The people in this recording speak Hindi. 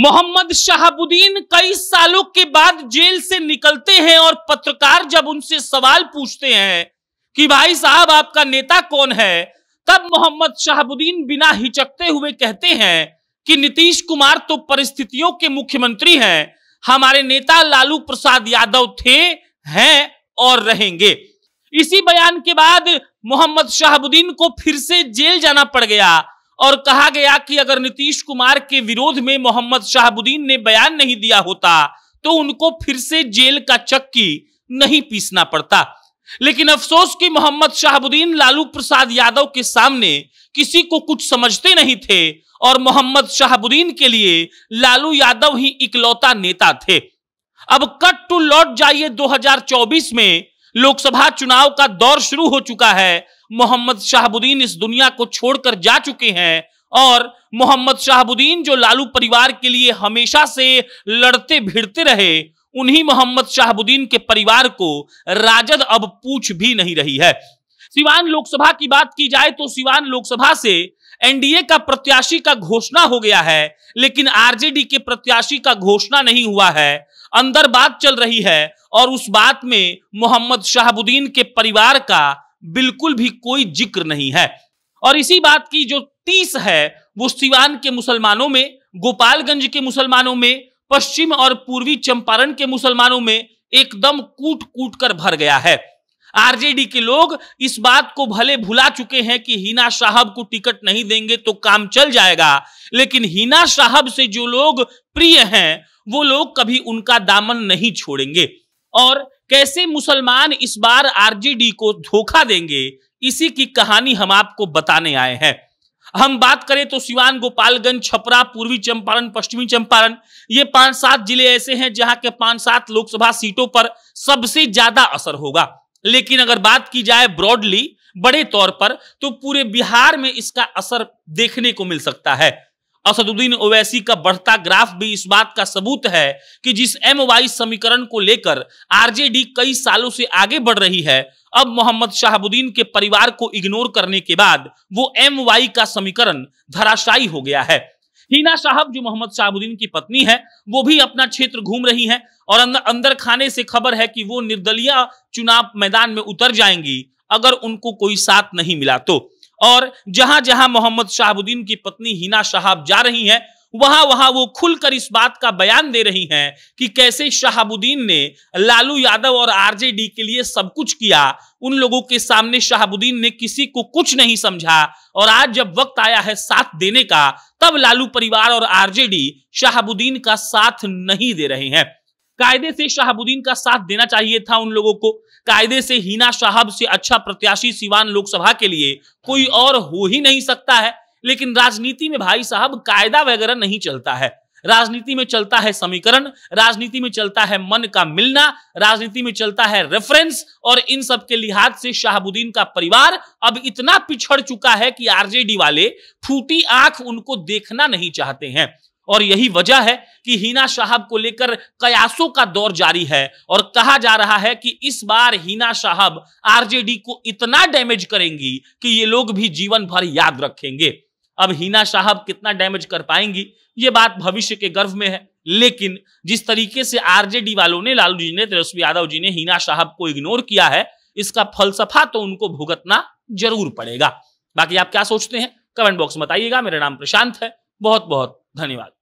मोहम्मद शहाबुद्दीन कई सालों के बाद जेल से निकलते हैं और पत्रकार जब उनसे सवाल पूछते हैं कि भाई साहब आपका नेता कौन है तब मोहम्मद शहाबुद्दीन बिना हिचकते हुए कहते हैं कि नीतीश कुमार तो परिस्थितियों के मुख्यमंत्री हैं हमारे नेता लालू प्रसाद यादव थे हैं और रहेंगे इसी बयान के बाद मोहम्मद शहाबुद्दीन को फिर से जेल जाना पड़ गया और कहा गया कि अगर नीतीश कुमार के विरोध में मोहम्मद शाहबुद्दीन ने बयान नहीं दिया होता तो उनको फिर से जेल का चक्की नहीं पीसना पड़ता लेकिन अफसोस कि मोहम्मद शाहबुद्दीन लालू प्रसाद यादव के सामने किसी को कुछ समझते नहीं थे और मोहम्मद शाहबुद्दीन के लिए लालू यादव ही इकलौता नेता थे अब कट टू लौट जाइए 2024 में लोकसभा चुनाव का दौर शुरू हो चुका है मोहम्मद शाहबुद्दीन इस दुनिया को छोड़कर जा चुके हैं और मोहम्मद शाहबुद्दीन जो लालू परिवार के लिए हमेशा से लड़ते भिड़ते रहे उन्हीं मोहम्मद शाहबुद्दीन के परिवार को राजद अब पूछ भी नहीं रही है सिवान लोकसभा की बात की जाए तो सिवान लोकसभा से एनडीए का प्रत्याशी का घोषणा हो गया है लेकिन आरजेडी के प्रत्याशी का घोषणा नहीं हुआ है अंदर बात चल रही है और उस बात में मोहम्मद शाहबुद्दीन के परिवार का बिल्कुल भी कोई जिक्र नहीं है और इसी बात की जो तीस है वो सिवान के मुसलमानों में गोपालगंज के मुसलमानों में पश्चिम और पूर्वी चंपारण के मुसलमानों में एकदम कूट कूट कर भर गया है आरजेडी के लोग इस बात को भले भुला चुके हैं कि हिना साहब को टिकट नहीं देंगे तो काम चल जाएगा लेकिन हिना साहब से जो लोग प्रिय हैं वो लोग कभी उनका दामन नहीं छोड़ेंगे और कैसे मुसलमान इस बार आरजेडी को धोखा देंगे इसी की कहानी हम आपको बताने आए हैं हम बात करें तो सिवान गोपालगंज छपरा पूर्वी चंपारण पश्चिमी चंपारण ये पांच सात जिले ऐसे हैं जहां के पांच सात लोकसभा सीटों पर सबसे ज्यादा असर होगा लेकिन अगर बात की जाए ब्रॉडली बड़े तौर पर तो पूरे बिहार में इसका असर देखने को मिल सकता है असदुद्दीन ओवैसी का बढ़ता ग्राफ भी इस बात का सबूत है कि जिस एम वाई समीकरण को लेकर आरजेडी कई सालों से आगे बढ़ रही है अब मोहम्मद शाहबुद्दीन के परिवार को इग्नोर करने के बाद वो एम वाई का समीकरण धराशायी हो गया है हीना साहब जो मोहम्मद शाहबुद्दीन की पत्नी है वो भी अपना क्षेत्र घूम रही हैं और अं-, अंदर खाने से खबर है कि वो निर्दलीय चुनाव मैदान में उतर जाएंगी अगर उनको कोई साथ नहीं मिला तो और जहां जहां मोहम्मद शाहबुद्दीन की पत्नी हीना साहब जा रही हैं वहां वहां वो खुलकर इस बात का बयान दे रही हैं कि कैसे शहाबुद्दीन ने लालू यादव और आरजेडी के लिए सब कुछ किया उन लोगों के सामने शहाबुद्दीन ने किसी को कुछ नहीं समझा और आज जब वक्त आया है साथ देने का तब लालू परिवार और आरजेडी शहाबुद्दीन का साथ नहीं दे रहे हैं कायदे से शहाबुद्दीन का साथ देना चाहिए था उन लोगों को कायदे से हीना शाहब से अच्छा प्रत्याशी सिवान लोकसभा के लिए कोई और हो ही नहीं सकता है लेकिन राजनीति में भाई साहब कायदा वगैरह नहीं चलता है राजनीति में चलता है समीकरण राजनीति में चलता है मन का मिलना राजनीति में चलता है रेफरेंस और इन सब के लिहाज से शाहबुद्दीन का परिवार अब इतना पिछड़ चुका है कि आरजेडी वाले फूटी आंख उनको देखना नहीं चाहते हैं और यही वजह है कि हिना साहब को लेकर कयासों का दौर जारी है और कहा जा रहा है कि इस बार हीना साहब आरजेडी को इतना डैमेज करेंगी कि ये लोग भी जीवन भर याद रखेंगे अब हीना साहब कितना डैमेज कर पाएंगी ये बात भविष्य के गर्भ में है लेकिन जिस तरीके से आरजेडी वालों ने लालू जी ने तेजस्वी यादव जी ने हीना साहब को इग्नोर किया है इसका फलसफा तो उनको भुगतना जरूर पड़ेगा बाकी आप क्या सोचते हैं कमेंट बॉक्स में बताइएगा मेरा नाम प्रशांत है बहुत बहुत धन्यवाद